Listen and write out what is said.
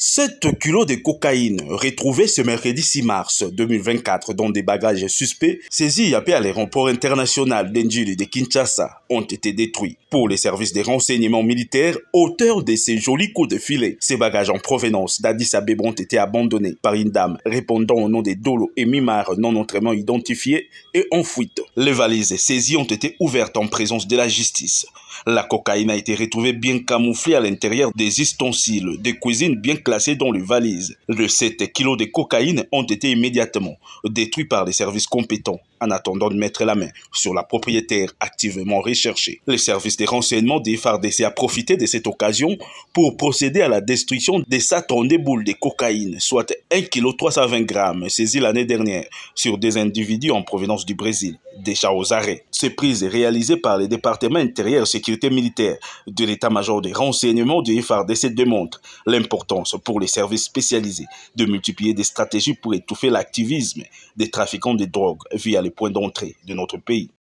7 kilos de cocaïne retrouvés ce mercredi 6 mars 2024 dans des bagages suspects saisis à l'aéroport international et de Kinshasa ont été détruits. Pour les services des renseignements militaires, auteurs de ces jolis coups de filet, ces bagages en provenance d'Addis Abeba ont été abandonnés par une dame répondant au nom des Dolo et Mimar non autrement identifiés et en fuite. Les valises saisies ont été ouvertes en présence de la justice. La cocaïne a été retrouvée bien camouflée à l'intérieur des ustensiles de cuisine bien classés dans les valises. Les 7 kilos de cocaïne ont été immédiatement détruits par les services compétents en attendant de mettre la main sur la propriétaire activement recherchée. Les services de renseignement des FARDC a profité de cette occasion pour procéder à la destruction des satans de boules de cocaïne, soit 1 kg 320 grammes saisis l'année dernière sur des individus en provenance du Brésil déjà aux arrêts. Ces prises réalisées par les départements intérieurs sécurité militaire de l'état-major des renseignements du FRDC démontrent l'importance pour les services spécialisés de multiplier des stratégies pour étouffer l'activisme des trafiquants de drogue via les points d'entrée de notre pays.